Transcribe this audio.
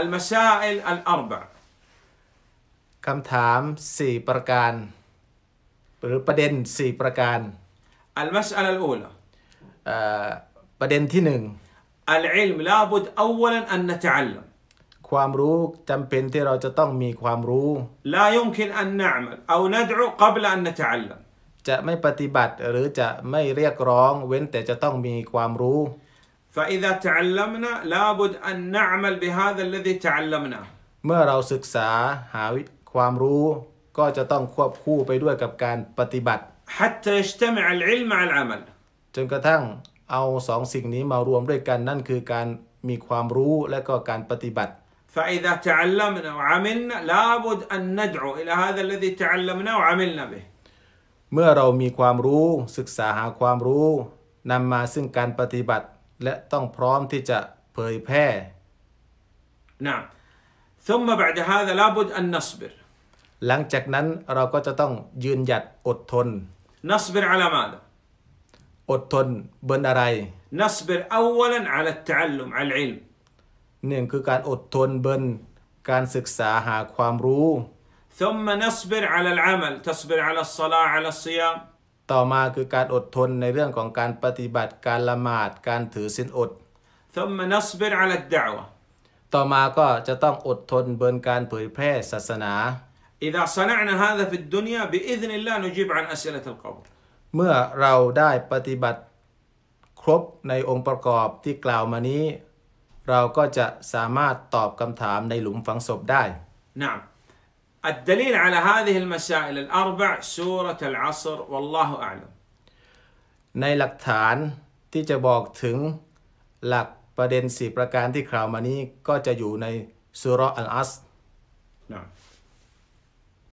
المسائل الأربع คำถามสี่ประการ หรือประเด็นสี่ประการ المسألة الأولى ประเด็นที่1 العلم لابد أولا أن نتعلم ความรู้จำเป็นที่เราจะต้องมีความรู้ لا يمكن أن نعمل أو ندعو قبل أن نتعلم จะไม่ปฏิบัติหรือจะไม่เรียกร้องเว้นแต่จะต้องมีความรู้ فإذا تعلمنا لابد أن نعمل بهذا الذي تعلمنا เมื่อเราศึกษาหาความรู้ ก็จะต้องควบคู่ไปด้วยกับการปฏิบัติ حتى يجتمع العلم مع العمل จนกระทั่งเอาสองสิ่งนี้มารวมด้วยกัน นั่นคือการมีความรู้และก็การปฏิบัติ فإذا تعلمنا وعملنا لابد أن ندعو إلى هذا الذي تعلمنا وعملنا به เมื่อเรามีความรู้ศึกษาหาความรู้นำมาซึ่งการปฏิบัติและต้องพร้อมที่จะเผยแพร่นะซุมมาบัดฮาซาลาบุดอันนัสบิรหลังจากนั้นเราก็จะต้องยืนหยัดอดทนนัสบิรอะลามาดอดทนบนอะไรนัสบิรอัวลันอะลัตตะอัลลุมอัลอิลมหนึ่งคือการอดทนบนการศึกษาหาความรู้ ثم نصبر على العمل تصبر على الصلاة على الصيام ต่อมาคือการอดทนในเรื่องของการปฏิบัติการละหมาดการถือศีลอด ثم نصبر على ا ل د ع วะ ต่อมาก็จะต้องอดทนเบินการเผยแพร่ศาสนา เมื่อเราได้ปฏิบัติครบในองค์ประกอบที่กล่าวมานี้ เราก็จะสามารถตอบคำถามในหลุมฝังศพได้นะ الدليل على هذه المسائل الأربع سورة العصر والله أعلم ในหลักฐานที่จะบอกถึงหลักประเด็น4ประการที่คราวมานี้ก็จะอยู่ในสุรอัลอัสนะ